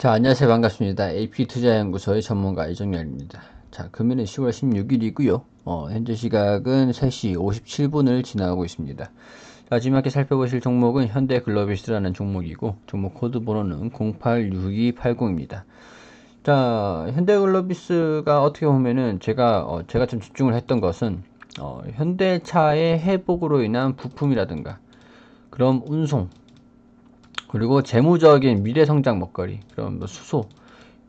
자, 안녕하세요. 반갑습니다. AP투자연구소의 전문가 이정열입니다. 자, 금일은 10월 16일이고요. 어, 현재 시각은 3시 57분을 지나고 있습니다. 마지막에 살펴보실 종목은 현대글로비스라는 종목이고, 종목 코드 번호는 086280입니다. 자, 현대글로비스가 어떻게 보면은 제가, 어, 제가 좀 집중을 했던 것은, 어, 현대차의 회복으로 인한 부품이라든가, 그럼 운송, 그리고 재무적인 미래 성장 먹거리, 그런 뭐 수소,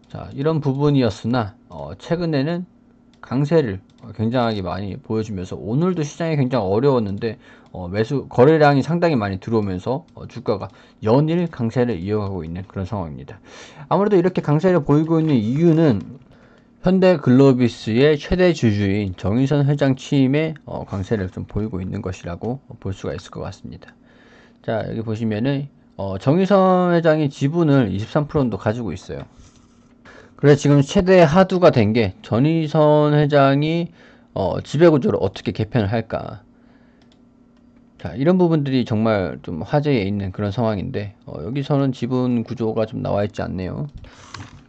자, 이런 부분이었으나, 어, 최근에는 강세를 굉장하게 많이 보여주면서 오늘도 시장이 굉장히 어려웠는데 어, 매수 거래량이 상당히 많이 들어오면서 어, 주가가 연일 강세를 이어가고 있는 그런 상황입니다. 아무래도 이렇게 강세를 보이고 있는 이유는 현대글로비스의 최대 주주인 정의선 회장 취임에 어, 강세를 좀 보이고 있는 것이라고 볼 수가 있을 것 같습니다. 자 여기 보시면은 어, 정의선 회장이 지분을 23%도 가지고 있어요. 그래 서 지금 최대 하두가 된 게정희선 회장이 어, 지배구조를 어떻게 개편을 할까. 자, 이런 부분들이 정말 좀 화제에 있는 그런 상황인데 어, 여기서는 지분 구조가 좀 나와 있지 않네요.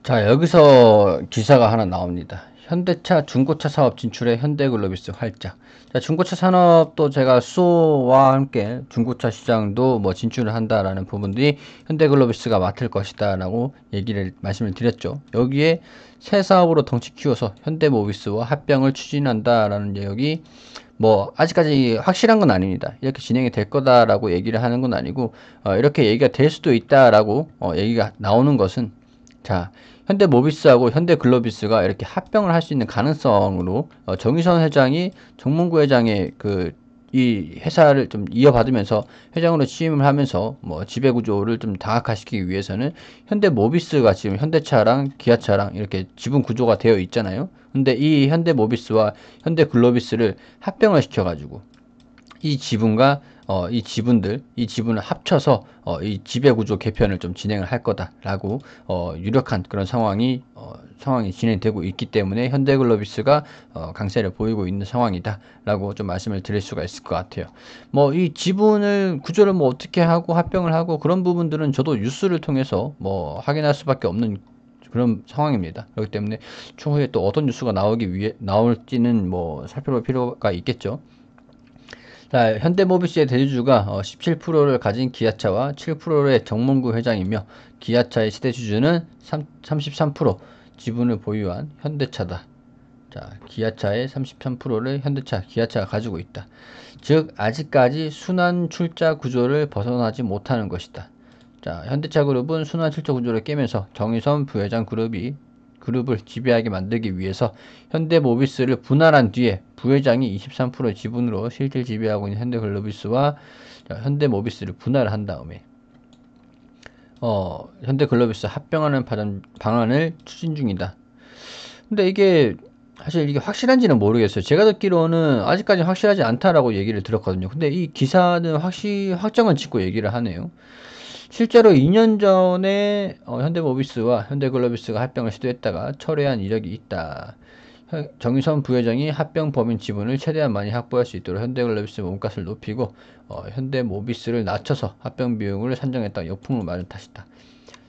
자 여기서 기사가 하나 나옵니다. 현대차 중고차 사업 진출에 현대글로비스 활짝. 자, 중고차 산업도 제가 수와 함께 중고차 시장도 뭐 진출을 한다라는 부분들이 현대글로비스가 맡을 것이다라고 얘기를 말씀을 드렸죠. 여기에 새 사업으로 덩치 키워서 현대모비스와 합병을 추진한다라는 내용이 뭐 아직까지 확실한 건 아닙니다. 이렇게 진행이 될 거다라고 얘기를 하는 건 아니고 어, 이렇게 얘기가 될 수도 있다라고 어, 얘기가 나오는 것은 자 현대모비스하고 현대글로비스가 이렇게 합병을 할 수 있는 가능성으로 어, 정의선 회장이 정문구 회장의 그 이 회사를 좀 이어받으면서 회장으로 취임을 하면서 뭐 지배구조를 좀 다각화시키기 위해서는 현대모비스가 지금 현대차랑 기아차랑 이렇게 지분 구조가 되어 있잖아요. 근데 이 현대모비스와 현대글로비스를 합병을 시켜가지고 이 지분과 어, 이 지분들, 이 지분을 합쳐서 어, 이 지배구조 개편을 좀 진행을 할 거다라고 어, 유력한 그런 상황이 어, 상황이 진행되고 있기 때문에 현대글로비스가 어, 강세를 보이고 있는 상황이다라고 좀 말씀을 드릴 수가 있을 것 같아요. 뭐 이 지분을 구조를 뭐 어떻게 하고 합병을 하고 그런 부분들은 저도 뉴스를 통해서 뭐 확인할 수밖에 없는 그런 상황입니다. 그렇기 때문에 추후에 또 어떤 뉴스가 나오기 위해 나올지는 뭐 살펴볼 필요가 있겠죠. 자, 현대모비스의 대주주가 17%를 어, 가진 기아차와 7%의 정몽구 회장이며 기아차의 시대주주는 3, 3 지분을 보유한 현대차다. 자, 기아차의 33%를 현대차, 기아차가 가지고 있다. 즉, 아직까지 순환 출자 구조를 벗어나지 못하는 것이다. 자, 현대차 그룹은 순환 출자 구조를 깨면서 정의선 부회장 그룹이 그룹을 지배하게 만들기 위해서 현대모비스를 분할한 뒤에 부회장이 23% 지분으로 실질 지배하고 있는 현대글로비스와 현대모비스를 분할한 다음에 어, 현대글로비스 합병하는 방안을 추진 중이다. 근데 이게 사실 이게 확실한지는 모르겠어요. 제가 듣기로는 아직까지 확실하지 않다라고 얘기를 들었거든요. 근데 이 기사는 확시 확정은 짓고 얘기를 하네요. 실제로 2년 전에 어, 현대모비스와 현대글로비스가 합병을 시도했다가 철회한 이력이 있다. 정의선 부회장이 합병 범인 지분을 최대한 많이 확보할 수 있도록 현대글로비스 몸값을 높이고 어, 현대모비스를 낮춰서 합병 비용을 산정했다 역풍을 맞은 탓이다.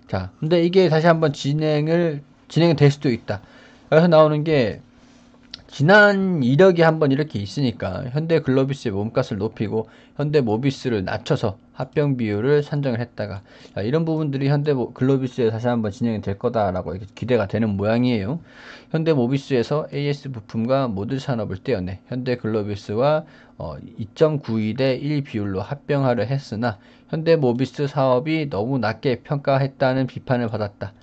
자, 근데 이게 다시 한번 진행을 진행될 수도 있다. 그래서 나오는 게 지난 이력이 한번 이렇게 있으니까 현대 글로비스의 몸값을 높이고 현대 모비스를 낮춰서 합병 비율을 산정을 했다가 자, 이런 부분들이 현대글로비스에 다시 한번 진행이 될 거다라고 기대가 되는 모양이에요. 현대모비스에서 AS 부품과 모듈 산업을 떼어내 현대글로비스와 어, 2.92대 1 비율로 합병하려 했으나 현대모비스 사업이 너무 낮게 평가했다는 비판을 받았다.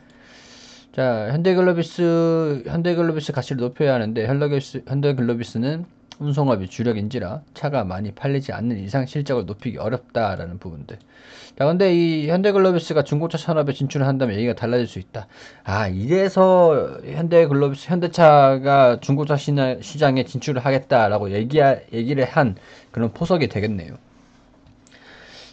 자, 현대글로비스 현대글로비스 가치를 높여야 하는데 현대글로비스, 현대글로비스는 운송업이 주력인지라 차가 많이 팔리지 않는 이상 실적을 높이기 어렵다라는 부분들. 자, 근데 이 현대글로비스가 중고차 산업에 진출을 한다면 얘기가 달라질 수 있다. 아, 이래서 현대글로비스, 현대차가 중고차 시장에 진출을 하겠다라고 얘기, 얘기를 한 그런 포석이 되겠네요.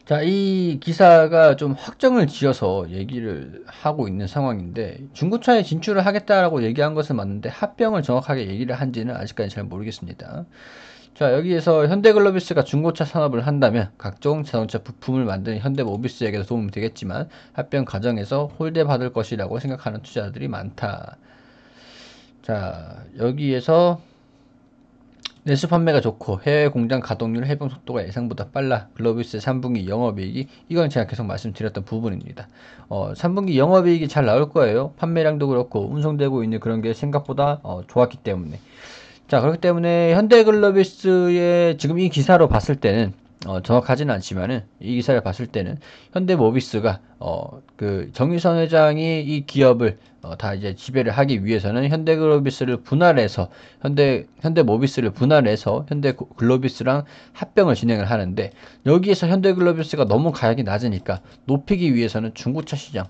자, 이 기사가 좀 확정을 지어서 얘기를 하고 있는 상황인데 중고차에 진출을 하겠다라고 얘기한 것은 맞는데 합병을 정확하게 얘기를 한지는 아직까지 잘 모르겠습니다. 자, 여기에서 현대글로비스가 중고차 산업을 한다면 각종 자동차 부품을 만드는 현대모비스에게도 도움이 되겠지만 합병 과정에서 홀대 받을 것이라고 생각하는 투자들이 많다. 자, 여기에서 내수 판매가 좋고 해외 공장 가동률 해병 속도가 예상보다 빨라 글로비스 3분기 영업이익이 이건 제가 계속 말씀드렸던 부분입니다. 어, 3분기 영업이익이 잘 나올 거예요. 판매량도 그렇고 운송되고 있는 그런 게 생각보다 어, 좋았기 때문에 자 그렇기 때문에 현대글로비스의 지금 이 기사로 봤을 때는 어, 정확하지 않지만은 이 기사를 봤을 때는 현대모비스가 어, 그 정유선 회장이 이 기업을 어, 다 이제 지배를 하기 위해서는 현대글로비스를 분할해서 현대 현대모비스를 분할해서 현대글로비스랑 합병을 진행을 하는데 여기에서 현대글로비스가 너무 가격이 낮으니까 높이기 위해서는 중고차 시장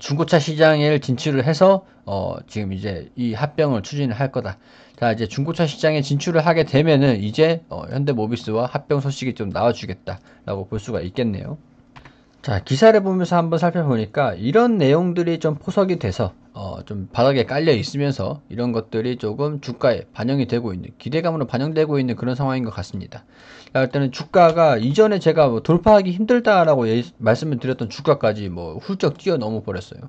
중고차 시장에 진출을 해서 어, 지금 이제 이 합병을 추진을 할 거다. 자 이제 중고차 시장에 진출을 하게 되면은 이제 어, 현대모비스와 합병 소식이 좀 나와주겠다라고 볼 수가 있겠네요. 자 기사를 보면서 한번 살펴보니까 이런 내용들이 좀 포석이 돼서 어, 좀 바닥에 깔려 있으면서 이런 것들이 조금 주가에 반영이 되고 있는 기대감으로 반영되고 있는 그런 상황인 것 같습니다. 자, 일단은 주가가 이전에 제가 뭐 돌파하기 힘들다라고 예, 말씀을 드렸던 주가까지 뭐 훌쩍 뛰어넘어 버렸어요.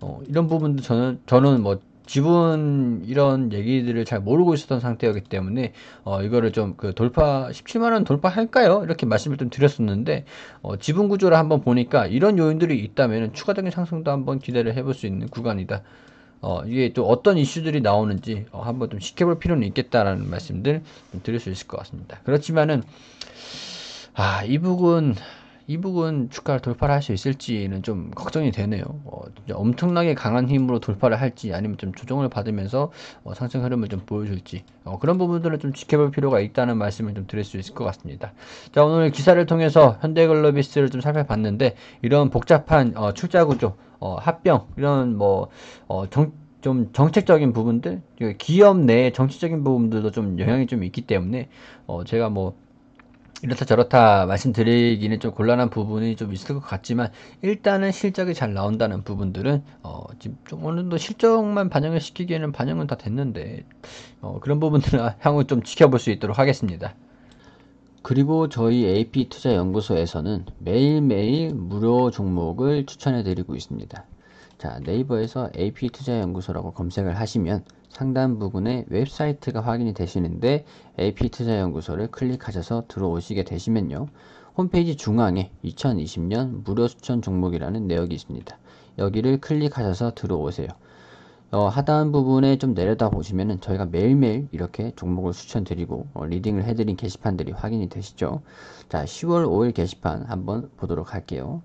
어, 이런 부분도 저는 저는 뭐 지분 이런 얘기들을 잘 모르고 있었던 상태였기 때문에 어, 이거를 좀 그 돌파 17만 원 돌파할까요? 이렇게 말씀을 좀 드렸었는데 어, 지분 구조를 한번 보니까 이런 요인들이 있다면 추가적인 상승도 한번 기대를 해볼 수 있는 구간이다. 어, 이게 또 어떤 이슈들이 나오는지 어, 한번 좀 지켜볼 필요는 있겠다라는 말씀들 드릴 수 있을 것 같습니다. 그렇지만은 아, 이 부분 이 부분 축가를 돌파를 할 수 있을지는 좀 걱정이 되네요. 어, 엄청나게 강한 힘으로 돌파를 할지 아니면 좀 조정을 받으면서 어, 상승 흐름을 좀 보여줄지 어, 그런 부분들을 좀 지켜볼 필요가 있다는 말씀을 좀 드릴 수 있을 것 같습니다. 자 오늘 기사를 통해서 현대글로비스를 좀 살펴봤는데 이런 복잡한 어, 출자구조, 어, 합병 이런 뭐 어, 정, 좀 정책적인 부분들, 기업 내 정치적인 부분들도 좀 영향이 좀 있기 때문에 어, 제가 뭐 이렇다 저렇다 말씀드리기는 좀 곤란한 부분이 좀 있을 것 같지만 일단은 실적이 잘 나온다는 부분들은 어 지금 좀 어느 정도 실적만 반영을 시키기에는 반영은 다 됐는데 어 그런 부분들은 향후 좀 지켜볼 수 있도록 하겠습니다. 그리고 저희 AP투자연구소에서는 매일매일 무료 종목을 추천해 드리고 있습니다. 자 네이버에서 AP투자연구소라고 검색을 하시면 상단 부분에 웹사이트가 확인이 되시는데 AP투자연구소를 클릭하셔서 들어오시게 되시면요. 홈페이지 중앙에 2020년 무료 추천 종목이라는 내역이 있습니다. 여기를 클릭하셔서 들어오세요. 어, 하단 부분에 좀 내려다 보시면은 저희가 매일매일 이렇게 종목을 추천드리고 어, 리딩을 해드린 게시판들이 확인이 되시죠. 자, 10월 5일 게시판 한번 보도록 할게요.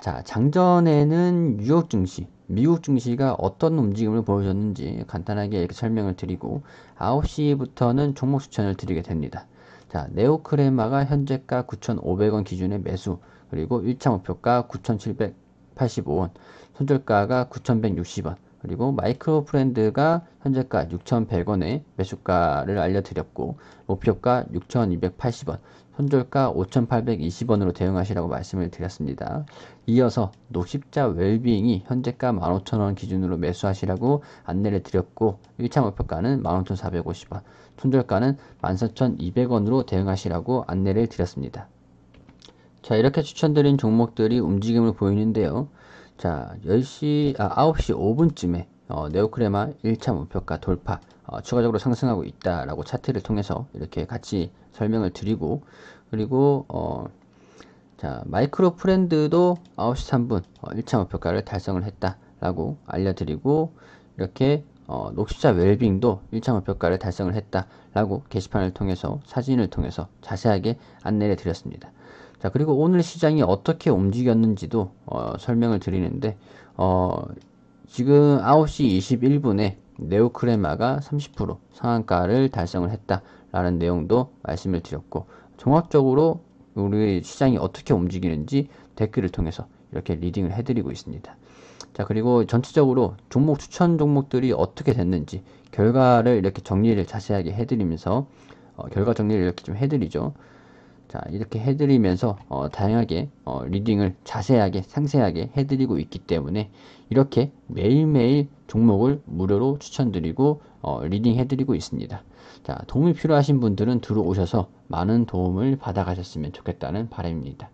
자, 장전에는 뉴욕 증시, 미국 증시가 어떤 움직임을 보여줬는지 간단하게 이렇게 설명을 드리고 9시부터는 종목 추천을 드리게 됩니다. 자, 네오크레마가 현재가 9,500원 기준의 매수, 그리고 1차 목표가 9,785원, 손절가가 9,160원, 그리고 마이크로 프렌드가 현재가 6,100원에 매수가를 알려드렸고 목표가 6,280원, 손절가 5,820원으로 대응하시라고 말씀을 드렸습니다. 이어서 녹십자 웰빙이 현재가 15,000원 기준으로 매수하시라고 안내를 드렸고 1차 목표가는 15,450원, 손절가는 14,200원으로 대응하시라고 안내를 드렸습니다. 자 이렇게 추천드린 종목들이 움직임을 보이는데요. 자, 10시, 아, 9시 5분쯤에 어, 네오크레마 1차 목표가 돌파 어, 추가적으로 상승하고 있다라고 차트를 통해서 이렇게 같이 설명을 드리고 그리고 어, 자 마이크로 프렌드도 9시 3분 어, 1차 목표가를 달성을 했다라고 알려드리고 이렇게 어, 녹십자 웰빙도 1차 목표가를 달성을 했다라고 게시판을 통해서 사진을 통해서 자세하게 안내를 드렸습니다. 자 그리고 오늘 시장이 어떻게 움직였는지도 어, 설명을 드리는데 어, 지금 9시 21분에 네오크레마가 30% 상한가를 달성을 했다라는 내용도 말씀을 드렸고 종합적으로 우리 시장이 어떻게 움직이는지 댓글을 통해서 이렇게 리딩을 해드리고 있습니다. 자 그리고 전체적으로 종목 추천 종목들이 어떻게 됐는지 결과를 이렇게 정리를 자세하게 해드리면서 어, 결과 정리를 이렇게 좀 해드리죠. 자 이렇게 해드리면서 어, 다양하게 어, 리딩을 자세하게 상세하게 해드리고 있기 때문에 이렇게 매일매일 종목을 무료로 추천드리고 어, 리딩 해드리고 있습니다. 자 도움이 필요하신 분들은 들어오셔서 많은 도움을 받아가셨으면 좋겠다는 바람입니다.